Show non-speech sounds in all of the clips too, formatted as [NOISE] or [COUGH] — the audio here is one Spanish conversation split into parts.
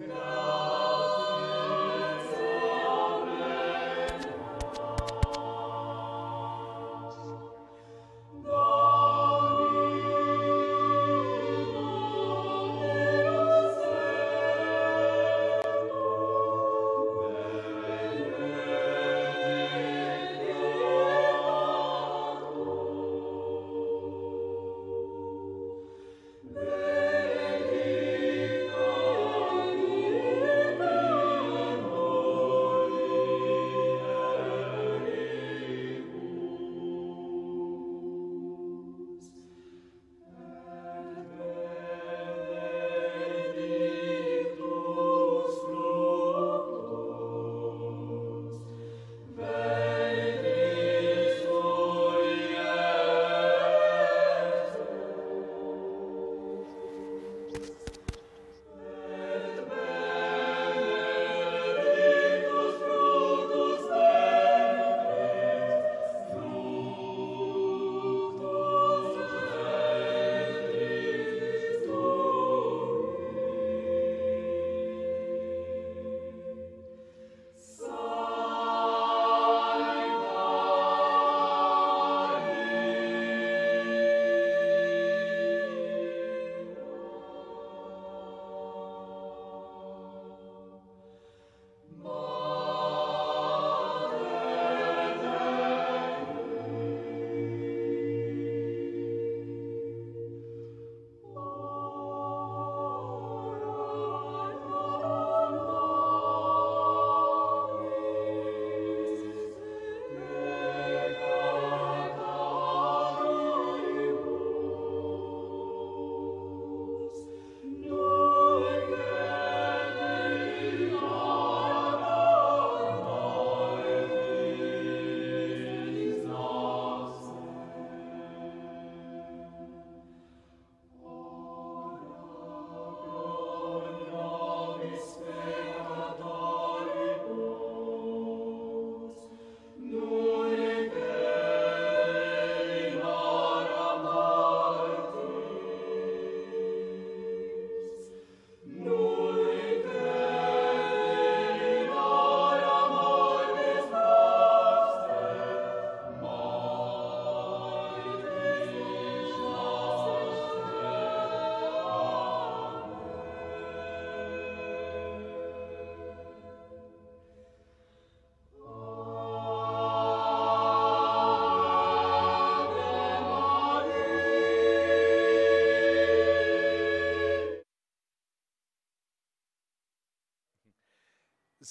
Good night.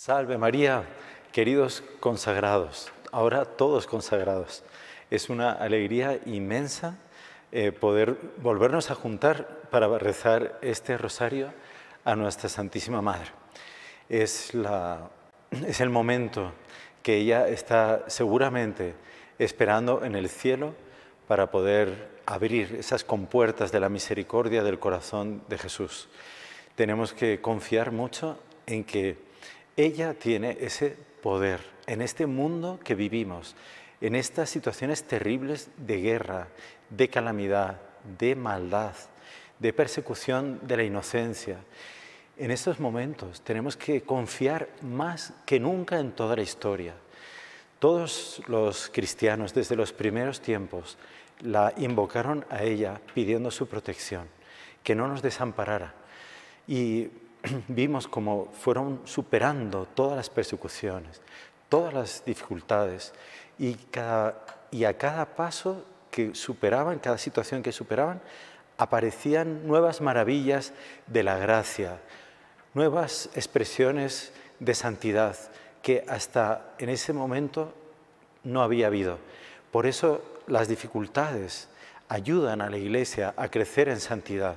Salve María, queridos consagrados, ahora todos consagrados. Es una alegría inmensa eh, poder volvernos a juntar para rezar este rosario a nuestra Santísima Madre. Es, la, es el momento que ella está seguramente esperando en el cielo para poder abrir esas compuertas de la misericordia del corazón de Jesús. Tenemos que confiar mucho en que ella tiene ese poder en este mundo que vivimos, en estas situaciones terribles de guerra, de calamidad, de maldad, de persecución de la inocencia. En estos momentos tenemos que confiar más que nunca en toda la historia. Todos los cristianos desde los primeros tiempos la invocaron a ella pidiendo su protección, que no nos desamparara. Y [CLEARS THROAT] vimos cómo fueron superando todas las persecuciones, todas las dificultades y, a cada paso que superaban, cada situación que superaban, aparecían nuevas maravillas de la gracia, nuevas expresiones de santidad que hasta en ese momento no había habido. Por eso las dificultades ayudan a la Iglesia a crecer en santidad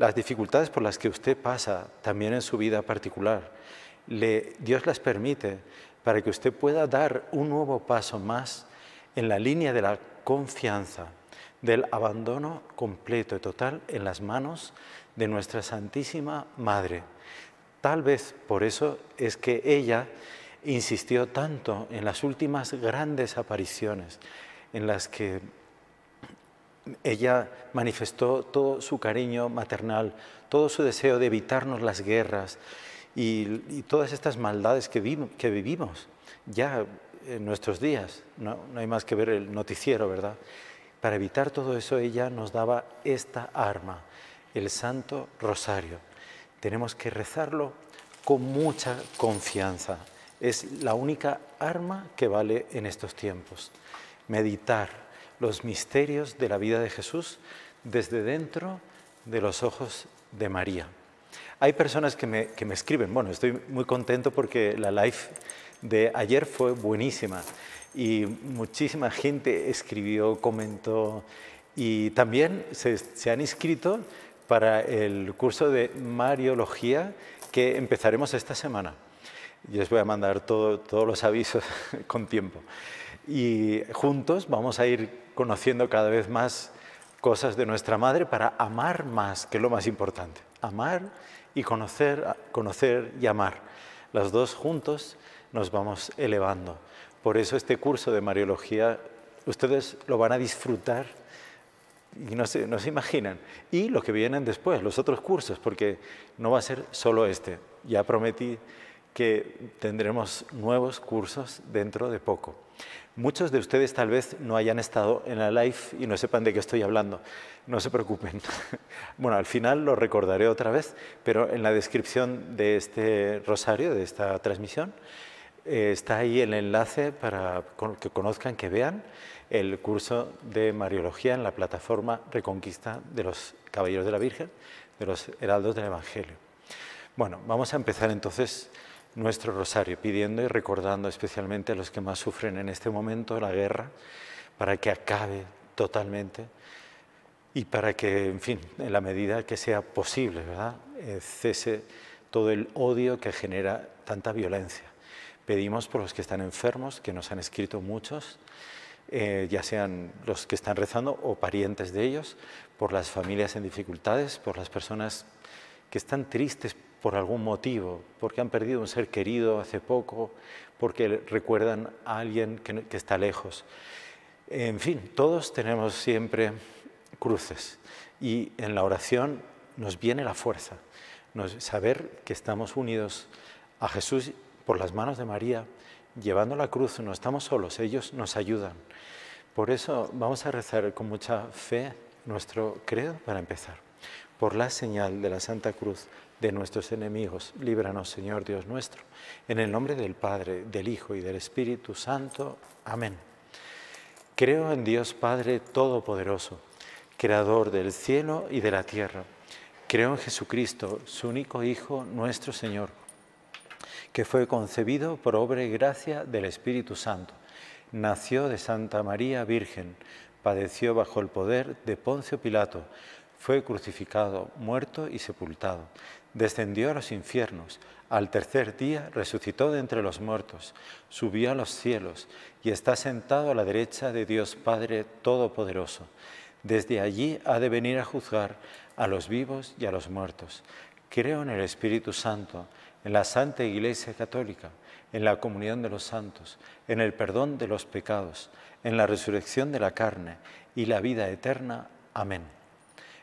las dificultades por las que usted pasa también en su vida particular, Dios las permite para que usted pueda dar un nuevo paso más en la línea de la confianza, del abandono completo y total en las manos de nuestra Santísima Madre. Tal vez por eso es que ella insistió tanto en las últimas grandes apariciones en las que ella manifestó todo su cariño maternal, todo su deseo de evitarnos las guerras y, todas estas maldades que, vivimos ya en nuestros días. no hay más que ver el noticiero, ¿verdad? Para evitar todo eso, ella nos daba esta arma, el Santo Rosario. Tenemos que rezarlo con mucha confianza. Es la única arma que vale en estos tiempos. Meditar, los misterios de la vida de Jesús desde dentro de los ojos de María. Hay personas que me, escriben, bueno, estoy muy contento porque la live de ayer fue buenísima y muchísima gente escribió, comentó y también se, han inscrito para el curso de Mariología que empezaremos esta semana. Yo les voy a mandar todos los avisos [LAUGHS] con tiempo y juntos vamos a ir conociendo cada vez más cosas de nuestra madre para amar más, que es lo más importante. Amar y conocer, conocer y amar. Las dos juntos nos vamos elevando. Por eso este curso de Mariología, ustedes lo van a disfrutar y no se, no se imaginan. Y lo que vienen después, los otros cursos, porque no va a ser solo este. Ya prometí que tendremos nuevos cursos dentro de poco. Muchos de ustedes tal vez no hayan estado en la live y no sepan de qué estoy hablando. No se preocupen. [LAUGHS] Bueno, al final lo recordaré otra vez, pero en la descripción de este rosario, de esta transmisión, eh, está ahí el enlace para que conozcan, que vean el curso de Mariología en la plataforma Reconquista de los Caballeros de la Virgen, de los Heraldos del Evangelio. Bueno, vamos a empezar entonces nuestro rosario, pidiendo y recordando especialmente a los que más sufren en este momento la guerra, para que acabe totalmente y para que, en fin, en la medida que sea posible, eh, cese todo el odio que genera tanta violencia. Pedimos por los que están enfermos, que nos han escrito muchos, eh, ya sean los que están rezando o parientes de ellos, por las familias en dificultades, por las personas que están tristes por algún motivo, porque han perdido un ser querido hace poco, porque recuerdan a alguien que, está lejos. En fin, todos tenemos siempre cruces y en la oración nos viene la fuerza, nos, saber que estamos unidos a Jesús por las manos de María, llevando la cruz, no estamos solos, ellos nos ayudan. Por eso vamos a rezar con mucha fe nuestro credo para empezar por la señal de la Santa Cruz de nuestros enemigos. Líbranos, Señor Dios nuestro, en el nombre del Padre, del Hijo y del Espíritu Santo. Amén. Creo en Dios Padre Todopoderoso, Creador del cielo y de la tierra. Creo en Jesucristo, su único Hijo, nuestro Señor, que fue concebido por obra y gracia del Espíritu Santo. Nació de Santa María Virgen, padeció bajo el poder de Poncio Pilato fue crucificado, muerto y sepultado. Descendió a los infiernos, al tercer día resucitó de entre los muertos, subió a los cielos y está sentado a la derecha de Dios Padre Todopoderoso. Desde allí ha de venir a juzgar a los vivos y a los muertos. Creo en el Espíritu Santo, en la Santa Iglesia Católica, en la comunión de los santos, en el perdón de los pecados, en la resurrección de la carne y la vida eterna. Amén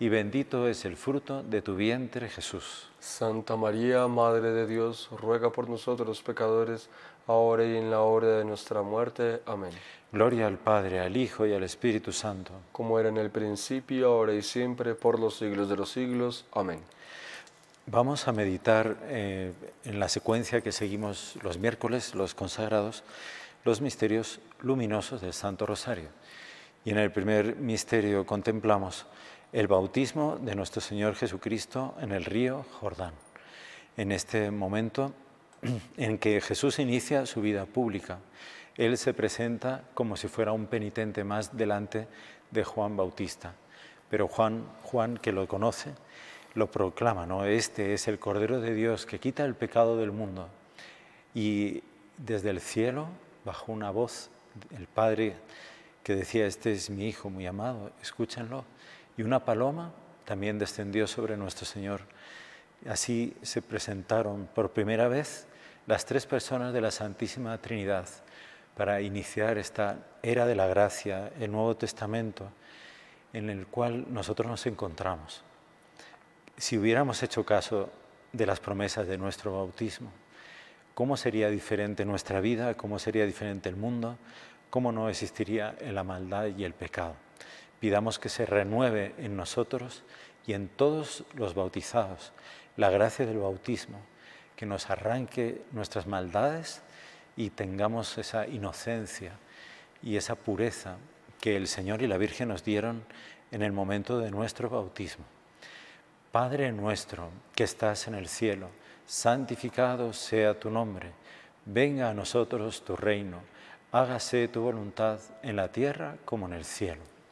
y bendito es el fruto de tu vientre, Jesús. Santa María, Madre de Dios, ruega por nosotros los pecadores, ahora y en la hora de nuestra muerte. Amén. Gloria al Padre, al Hijo y al Espíritu Santo. Como era en el principio, ahora y siempre, por los siglos de los siglos. Amén. Vamos a meditar eh, en la secuencia que seguimos los miércoles, los consagrados, los misterios luminosos del Santo Rosario. Y en el primer misterio contemplamos el bautismo de nuestro Señor Jesucristo en el río Jordán, en este momento [CLEARS THROAT] en que Jesús inicia su vida pública. Él se presenta como si fuera un penitente más delante de Juan Bautista, pero Juan, Juan que lo conoce, lo proclama, ¿no? Este es el Cordero de Dios que quita el pecado del mundo. Y desde el cielo bajo una voz, el Padre que decía, este es mi Hijo muy amado, escúchenlo y una paloma también descendió sobre nuestro Señor. Así se presentaron por primera vez las tres personas de la Santísima Trinidad para iniciar esta era de la gracia, el Nuevo Testamento, en el cual nosotros nos encontramos. Si hubiéramos hecho caso de las promesas de nuestro bautismo, ¿cómo sería diferente nuestra vida? ¿Cómo sería diferente el mundo? ¿Cómo no existiría la maldad y el pecado? pidamos que se renueve en nosotros y en todos los bautizados la gracia del bautismo, que nos arranque nuestras maldades y tengamos esa inocencia y esa pureza que el Señor y la Virgen nos dieron en el momento de nuestro bautismo. Padre nuestro que estás en el cielo, santificado sea tu nombre, venga a nosotros tu reino, hágase tu voluntad en la tierra como en el cielo.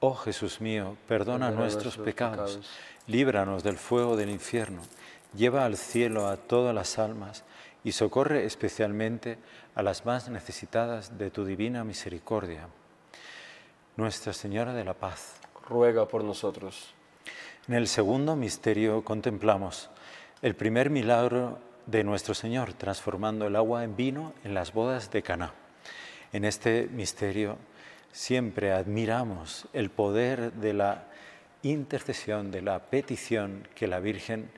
Oh Jesús mío, perdona, nuestros, pecados, pecados, líbranos del fuego del infierno, lleva al cielo a todas las almas y socorre especialmente a las más necesitadas de tu divina misericordia. Nuestra Señora de la Paz, ruega por nosotros. En el segundo misterio contemplamos el primer milagro de nuestro Señor, transformando el agua en vino en las bodas de Caná. En este misterio Siempre admiramos el poder de la intercesión, de la petición que la Virgen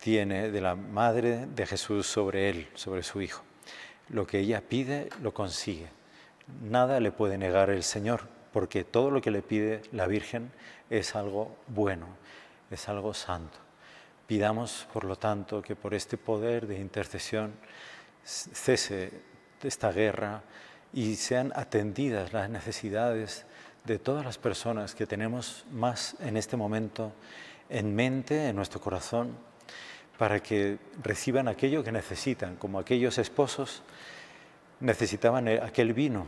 tiene de la Madre de Jesús sobre él, sobre su Hijo. Lo que ella pide lo consigue. Nada le puede negar el Señor, porque todo lo que le pide la Virgen es algo bueno, es algo santo. Pidamos, por lo tanto, que por este poder de intercesión cese esta guerra, y sean atendidas las necesidades de todas las personas que tenemos más en este momento en mente, en nuestro corazón, para que reciban aquello que necesitan, como aquellos esposos necesitaban e-, aquel vino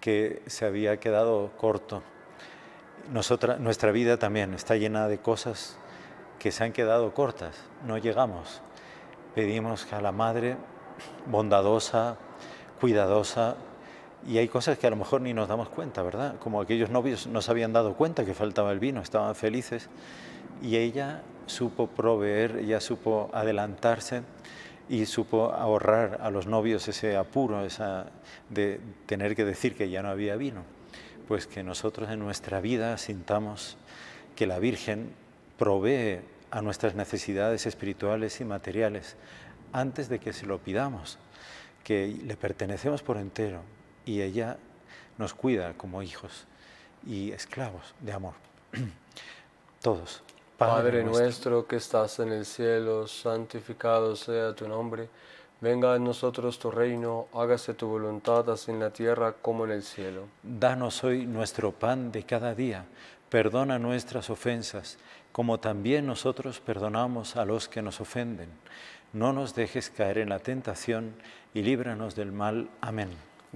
que se había quedado corto. nuestra vida también está llena de cosas que se han quedado cortas, no llegamos. Pedimos que a la Madre bondadosa, cuidadosa, y hay cosas que a lo mejor ni nos damos cuenta, ¿verdad? Como aquellos novios no habían dado cuenta que faltaba el vino, estaban felices. Y ella supo proveer, ella supo adelantarse y supo ahorrar a los novios ese apuro de tener que decir que ya no había vino. Pues que nosotros en nuestra vida sintamos que la Virgen provee a nuestras necesidades espirituales y materiales antes de que se lo pidamos, que le pertenecemos por entero, y ella nos cuida como hijos y esclavos de amor. [CLEARS THROAT] Todos. Padre, nuestro que estás en el cielo, santificado sea tu nombre. Venga a nosotros tu reino, hágase tu voluntad así en la tierra como en el cielo. Danos hoy nuestro pan de cada día, perdona nuestras ofensas, como también nosotros perdonamos a los que nos ofenden. No nos dejes caer en la tentación y líbranos del mal. Amén.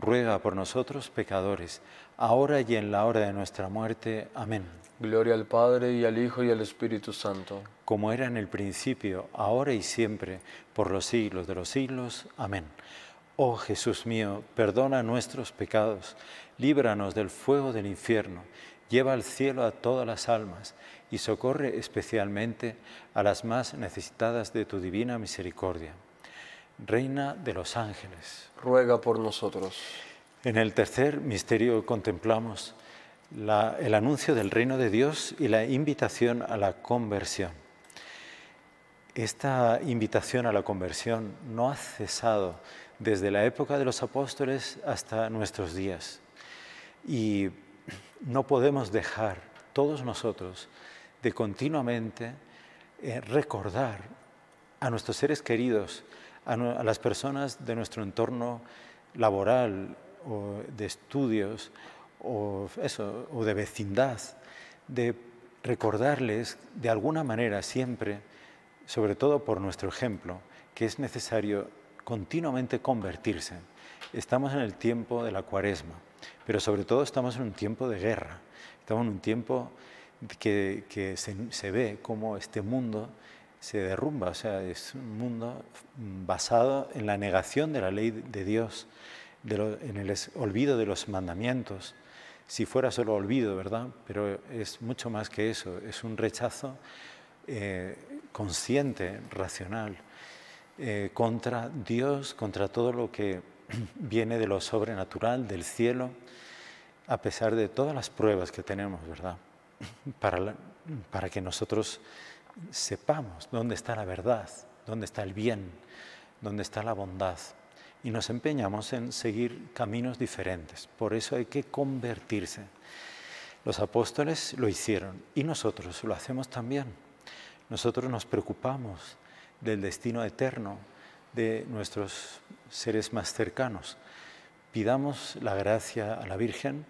ruega por nosotros pecadores, ahora y en la hora de nuestra muerte. Amén. Gloria al Padre y al Hijo y al Espíritu Santo. Como era en el principio, ahora y siempre, por los siglos de los siglos. Amén. Oh Jesús mío, perdona nuestros pecados, líbranos del fuego del infierno, lleva al cielo a todas las almas y socorre especialmente a las más necesitadas de tu divina misericordia. Reina de los ángeles, ruega por nosotros. En el tercer misterio contemplamos el anuncio del reino de Dios y la invitación a la conversión. Esta invitación a la conversión no ha cesado desde la época de los apóstoles hasta nuestros días. Y no podemos dejar todos nosotros de continuamente eh, recordar a nuestros seres queridos, a, las personas de nuestro entorno laboral o de estudios o, de vecindad, de recordarles de alguna manera siempre, sobre todo por nuestro ejemplo, que es necesario continuamente convertirse. Estamos en el tiempo de la cuaresma, pero sobre todo estamos en un tiempo de guerra, estamos en un tiempo que, se, se ve como este mundo se derrumba, o sea, es un mundo basado en la negación de la ley de Dios, en el olvido de los mandamientos. Si fuera solo olvido, ¿verdad? Pero es mucho más que eso, es un rechazo eh, consciente, racional, eh, contra Dios, contra todo lo que [CLEARS THROAT] viene de lo sobrenatural, del cielo, a pesar de todas las pruebas que tenemos, ¿verdad? [CLEARS THROAT] Para, para que nosotros sepamos dónde está la verdad, dónde está el bien, dónde está la bondad. Y nos empeñamos en seguir caminos diferentes. Por eso hay que convertirse. Los apóstoles lo hicieron y nosotros lo hacemos también. Nosotros nos preocupamos del destino eterno de nuestros seres más cercanos. Pidamos la gracia a la Virgen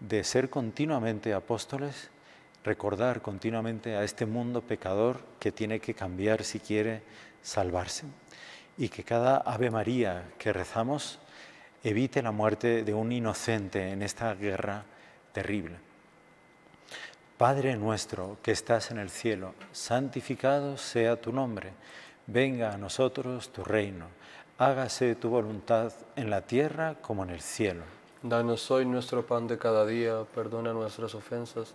de ser continuamente apóstoles recordar continuamente a este mundo pecador que tiene que cambiar si quiere salvarse y que cada Ave María que rezamos evite la muerte de un inocente en esta guerra terrible. Padre nuestro que estás en el cielo, santificado sea tu nombre, venga a nosotros tu reino, hágase tu voluntad en la tierra como en el cielo. Danos hoy nuestro pan de cada día, perdona nuestras ofensas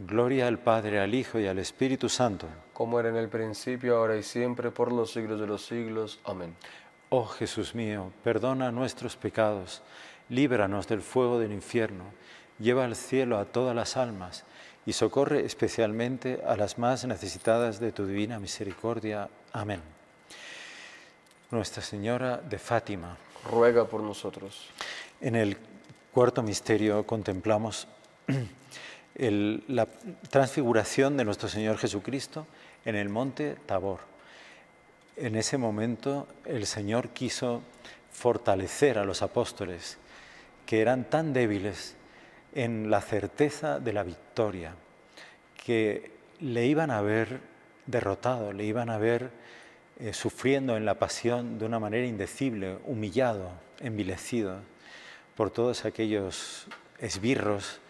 Gloria al Padre, al Hijo y al Espíritu Santo. Como era en el principio, ahora y siempre, por los siglos de los siglos. Amén. Oh Jesús mío, perdona nuestros pecados, líbranos del fuego del infierno, lleva al cielo a todas las almas y socorre especialmente a las más necesitadas de tu divina misericordia. Amén. Nuestra Señora de Fátima. Ruega por nosotros. En el cuarto misterio contemplamos [CLEARS THROAT] la transfiguración de nuestro Señor Jesucristo en el monte Tabor. En ese momento el Señor quiso fortalecer a los apóstoles que eran tan débiles en la certeza de la victoria, que le iban a ver derrotado, le iban a ver eh, sufriendo en la pasión de una manera indecible, humillado, envilecido por todos aquellos esbirros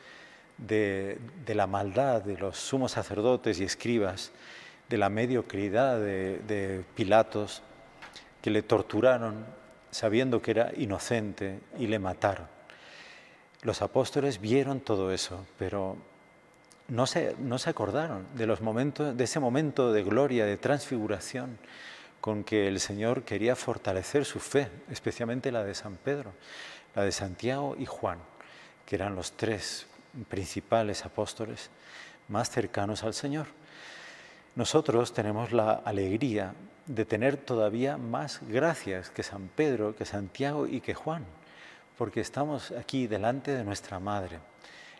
de, la maldad de los sumos sacerdotes y escribas, de la mediocridad de, Pilatos, que le torturaron sabiendo que era inocente y le mataron. Los apóstoles vieron todo eso, pero no se, no se, acordaron de, los momentos, de ese momento de gloria, de transfiguración con que el Señor quería fortalecer su fe, especialmente la de San Pedro, la de Santiago y Juan, que eran los tres principales apóstoles más cercanos al Señor. Nosotros tenemos la alegría de tener todavía más gracias que San Pedro, que Santiago y que Juan, porque estamos aquí delante de nuestra Madre.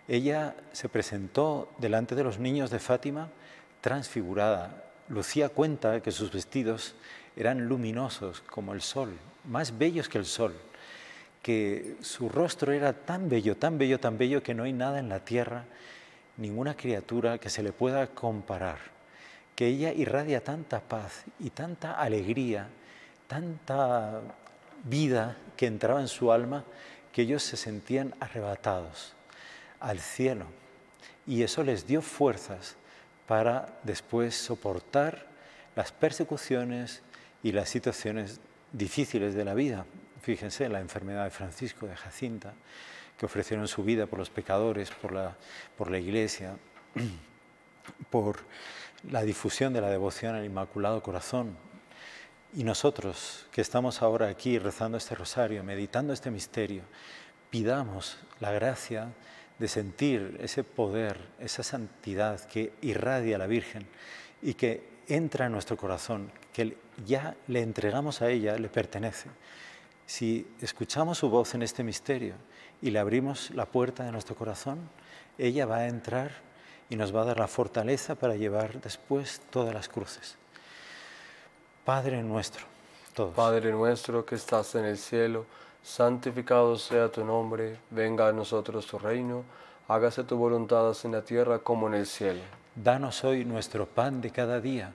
Ella se presentó delante de los niños de Fátima transfigurada. Lucía cuenta que sus vestidos eran luminosos como el sol, más bellos que el sol que su rostro era tan bello, tan bello, tan bello que no hay nada en la tierra, ninguna criatura que se le pueda comparar, que ella irradia tanta paz y tanta alegría, tanta vida que entraba en su alma, que ellos se sentían arrebatados al cielo. Y eso les dio fuerzas para después soportar las persecuciones y las situaciones difíciles de la vida, Fíjense la enfermedad de Francisco de Jacinta, que ofrecieron su vida por los pecadores, por la, por la Iglesia, [CLEARS THROAT] por la difusión de la devoción al Inmaculado Corazón. Y nosotros, que estamos ahora aquí rezando este rosario, meditando este misterio, pidamos la gracia de sentir ese poder, esa santidad que irradia a la Virgen y que entra en nuestro corazón, que ya le entregamos a ella, le pertenece si escuchamos su voz en este misterio y le abrimos la puerta de nuestro corazón, ella va a entrar y nos va a dar la fortaleza para llevar después todas las cruces. Padre nuestro, todos. Padre nuestro que estás en el cielo, santificado sea tu nombre, venga a nosotros tu reino, hágase tu voluntad en la tierra como en el cielo. Danos hoy nuestro pan de cada día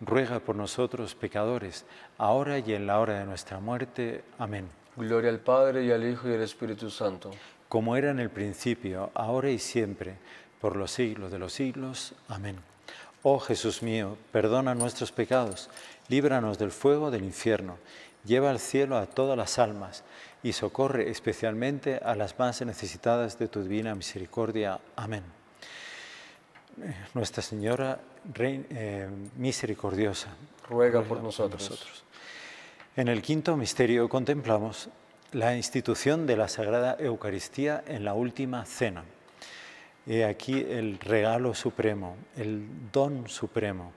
ruega por nosotros pecadores, ahora y en la hora de nuestra muerte. Amén. Gloria al Padre y al Hijo y al Espíritu Santo. Como era en el principio, ahora y siempre, por los siglos de los siglos. Amén. Oh Jesús mío, perdona nuestros pecados, líbranos del fuego del infierno, lleva al cielo a todas las almas y socorre especialmente a las más necesitadas de tu divina misericordia. Amén. Nuestra Señora eh, Misericordiosa, ruega, por, nosotros. En el quinto misterio contemplamos la institución de la Sagrada Eucaristía en la última cena. He aquí el regalo supremo, el don supremo,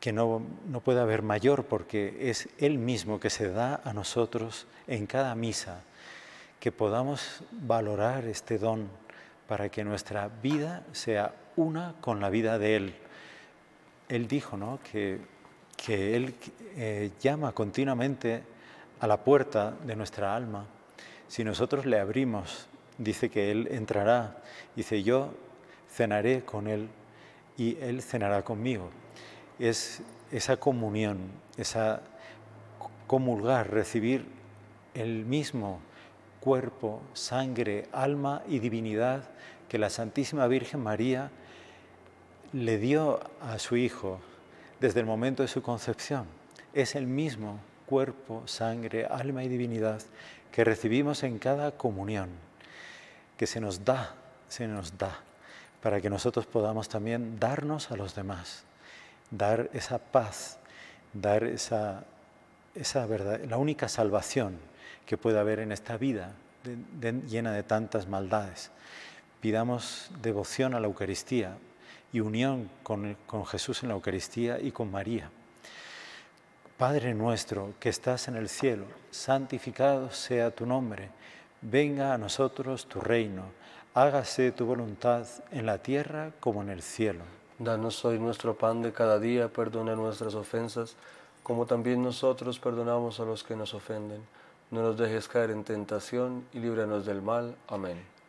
que no, no puede haber mayor porque es Él mismo que se da a nosotros en cada misa, que podamos valorar este don para que nuestra vida sea una con la vida de Él. Él dijo ¿no? que, Él eh, llama continuamente a la puerta de nuestra alma. Si nosotros le abrimos, dice que Él entrará. Dice, yo cenaré con Él y Él cenará conmigo. Es esa comunión, esa comulgar, recibir el mismo cuerpo, sangre, alma y divinidad que la Santísima Virgen María le dio a su Hijo desde el momento de su concepción. Es el mismo cuerpo, sangre, alma y divinidad que recibimos en cada comunión, que se nos da, se nos da, para que nosotros podamos también darnos a los demás, dar esa paz, dar esa, verdad, la única salvación que puede haber en esta vida llena de tantas maldades. Pidamos devoción a la Eucaristía, y unión con, Jesús en la Eucaristía y con María. Padre nuestro que estás en el cielo, santificado sea tu nombre, venga a nosotros tu reino, hágase tu voluntad en la tierra como en el cielo. Danos hoy nuestro pan de cada día, perdona nuestras ofensas, como también nosotros perdonamos a los que nos ofenden. No nos dejes caer en tentación y líbranos del mal. Amén.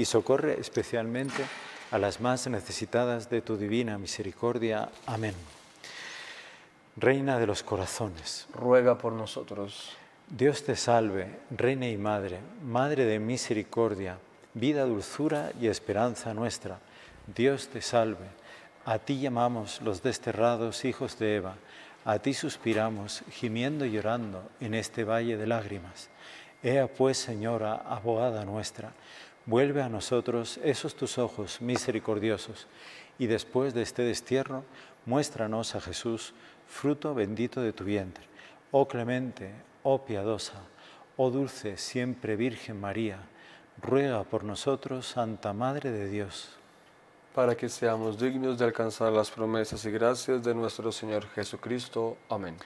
y socorre especialmente a las más necesitadas de tu divina misericordia. Amén. Reina de los corazones, ruega por nosotros. Dios te salve, Reina y Madre, Madre de misericordia, vida, dulzura y esperanza nuestra. Dios te salve. A ti llamamos los desterrados hijos de Eva, a ti suspiramos, gimiendo y llorando en este valle de lágrimas. Ea pues, Señora, abogada nuestra, Vuelve a nosotros esos tus ojos misericordiosos, y después de este destierro, muéstranos a Jesús, fruto bendito de tu vientre. Oh clemente, oh piadosa, oh dulce siempre Virgen María, ruega por nosotros, Santa Madre de Dios. Para que seamos dignos de alcanzar las promesas y gracias de nuestro Señor Jesucristo. Amén.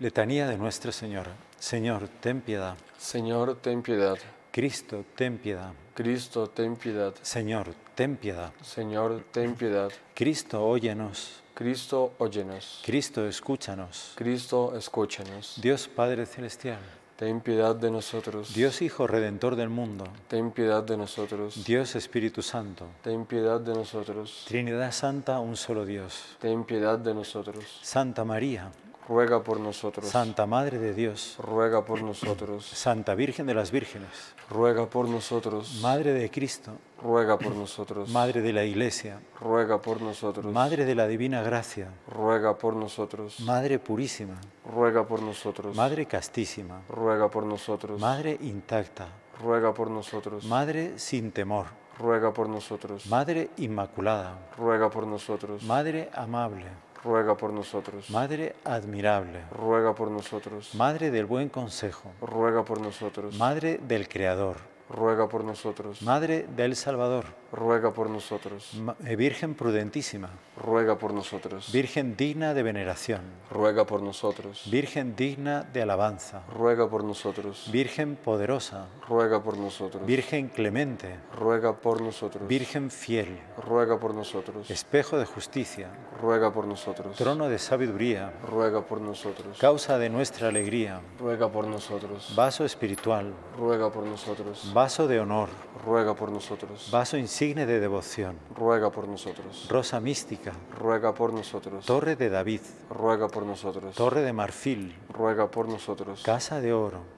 Letanía de Nuestra Señora. Señor, ten piedad. Señor, ten piedad. Cristo, ten piedad. Cristo, ten piedad. Señor, ten piedad. Señor, ten piedad. Cristo, óyenos. Cristo, óyenos. Cristo, escúchanos. Cristo, escúchanos. Dios Padre Celestial. Ten piedad de nosotros. Dios Hijo Redentor del mundo. Ten piedad de nosotros. Dios Espíritu Santo. Ten piedad de nosotros. Trinidad Santa, un solo Dios. Ten piedad de nosotros. Santa María ruega por nosotros. Santa Madre de Dios, ruega por nosotros. Santa Virgen de las Vírgenes, ruega por nosotros. Madre de Cristo, ruega por nosotros. Madre de la Iglesia, ruega por nosotros. Madre de la Divina Gracia, ruega por nosotros. Madre Purísima, ruega por nosotros. Madre Castísima, ruega por nosotros. Madre Intacta, ruega por nosotros. Madre sin temor, ruega por nosotros. Madre Inmaculada, ruega por nosotros. Madre Amable, ruega por nosotros. Madre admirable, ruega por nosotros. Madre del buen consejo, ruega por nosotros. Madre del Creador, ruega por nosotros. Madre del Salvador, ruega por nosotros. Virgen prudentísima, ruega por nosotros. Virgen digna de veneración, ruega por nosotros. Virgen digna de alabanza, ruega por nosotros. Virgen poderosa, ruega por nosotros. Virgen clemente, ruega por nosotros. Virgen fiel, ruega por nosotros. Espejo de justicia, ruega por nosotros. Trono de sabiduría, ruega por nosotros. Causa de nuestra alegría, ruega por nosotros. Vaso espiritual, ruega por nosotros Vaso de honor. Ruega por nosotros. Vaso insigne de devoción. Ruega por nosotros. Rosa mística. Ruega por nosotros. Torre de David. Ruega por nosotros. Torre de marfil. Ruega por nosotros. Casa de oro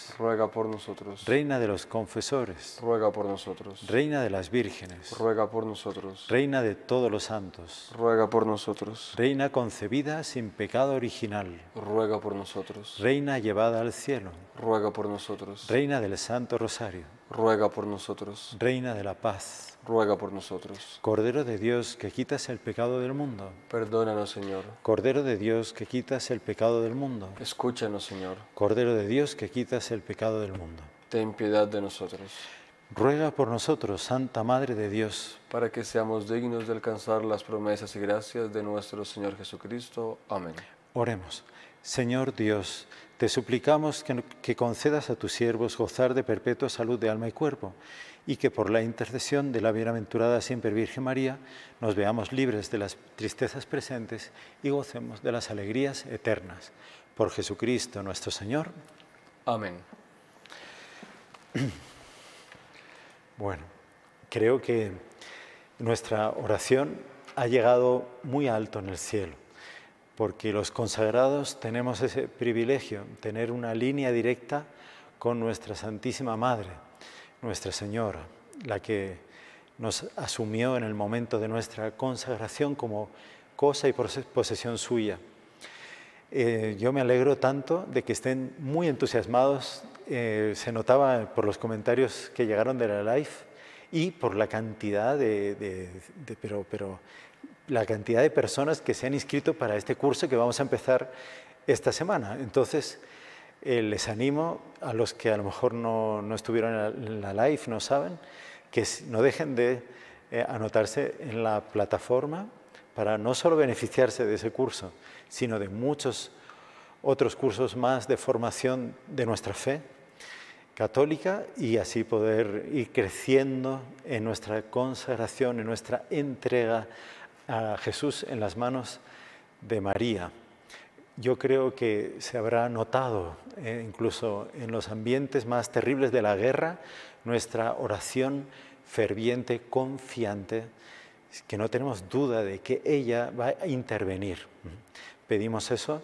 ruega por nosotros. Reina de los confesores, ruega por nosotros. Reina de las vírgenes, ruega por nosotros. Reina de todos los santos, ruega por nosotros. Reina concebida sin pecado original, ruega por nosotros. Reina llevada al cielo, ruega por nosotros. Reina del Santo Rosario ruega por nosotros. Reina de la paz, ruega por nosotros. Cordero de Dios, que quitas el pecado del mundo. Perdónanos, Señor. Cordero de Dios, que quitas el pecado del mundo. Escúchanos, Señor. Cordero de Dios, que quitas el pecado del mundo. Ten piedad de nosotros. Ruega por nosotros, Santa Madre de Dios, para que seamos dignos de alcanzar las promesas y gracias de nuestro Señor Jesucristo. Amén. Oremos. Señor Dios, te suplicamos que, concedas a tus siervos gozar de perpetua salud de alma y cuerpo, y que por la intercesión de la bienaventurada siempre Virgen María nos veamos libres de las tristezas presentes y gocemos de las alegrías eternas. Por Jesucristo nuestro Señor. Amén. Bueno, creo que nuestra oración ha llegado muy alto en el cielo porque los consagrados tenemos ese privilegio, tener una línea directa con nuestra Santísima Madre, nuestra Señora, la que nos asumió en el momento de nuestra consagración como cosa y posesión suya. Eh, yo me alegro tanto de que estén muy entusiasmados, eh, se notaba por los comentarios que llegaron de la live y por la cantidad de, de pero, pero la cantidad de personas que se han inscrito para este curso que vamos a empezar esta semana. Entonces, eh, les animo a los que a lo mejor no, estuvieron en la, live, no saben, que no dejen de eh, anotarse en la plataforma para no solo beneficiarse de ese curso, sino de muchos otros cursos más de formación de nuestra fe católica y así poder ir creciendo en nuestra consagración, en nuestra entrega a Jesús en las manos de María. Yo creo que se habrá notado, eh, incluso en los ambientes más terribles de la guerra, nuestra oración ferviente, confiante, que no tenemos duda de que ella va a intervenir. Pedimos eso.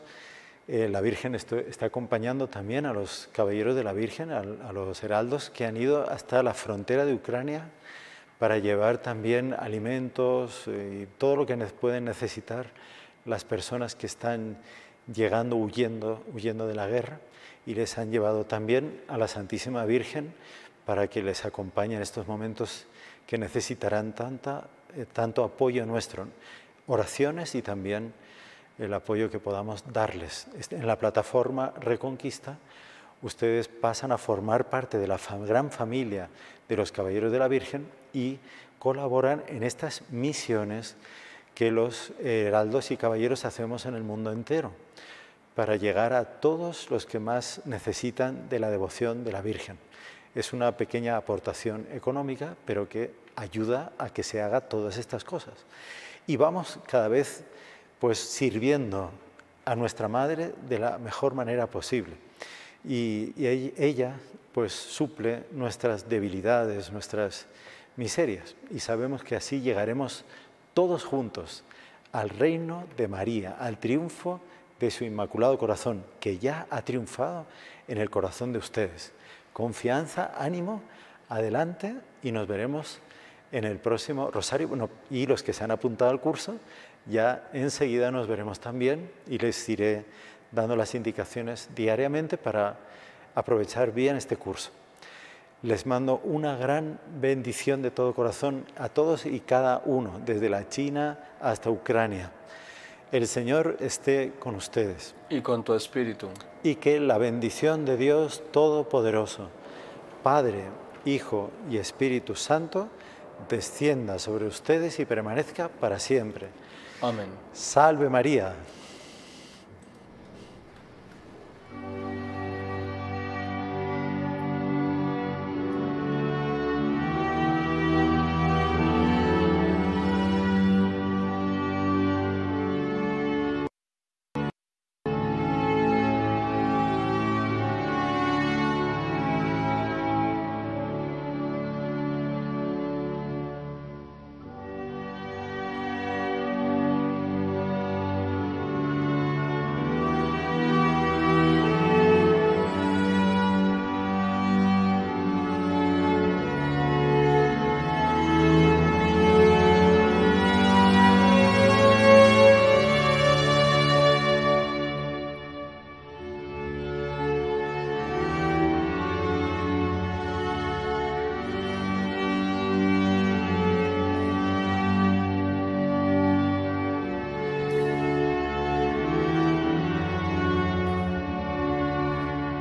Eh, la Virgen está acompañando también a los caballeros de la Virgen, a los heraldos que han ido hasta la frontera de Ucrania para llevar también alimentos eh, y todo lo que pueden necesitar las personas que están llegando, huyendo, huyendo de la guerra, y les han llevado también a la Santísima Virgen para que les acompañe en estos momentos que necesitarán tanta, eh, tanto apoyo nuestro, oraciones y también el apoyo que podamos darles. Este, en la plataforma Reconquista, ustedes pasan a formar parte de la gran familia de los Caballeros de la Virgen y colaboran en estas misiones que los heraldos y caballeros hacemos en el mundo entero para llegar a todos los que más necesitan de la devoción de la Virgen. Es una pequeña aportación económica, pero que ayuda a que se haga todas estas cosas. Y vamos cada vez pues sirviendo a nuestra madre de la mejor manera posible. Y, y ella pues suple nuestras debilidades, nuestras miserias. Y sabemos que así llegaremos todos juntos al reino de María, al triunfo de su inmaculado corazón, que ya ha triunfado en el corazón de ustedes. Confianza, ánimo, adelante y nos veremos en el próximo Rosario. Bueno, y los que se han apuntado al curso, ya enseguida nos veremos también y les iré dando las indicaciones diariamente para aprovechar bien este curso. Les mando una gran bendición de todo corazón a todos y cada uno, desde la China hasta Ucrania. El Señor esté con ustedes. Y con tu espíritu. Y que la bendición de Dios Todopoderoso, Padre, Hijo y Espíritu Santo, descienda sobre ustedes y permanezca para siempre. Amén. Salve María.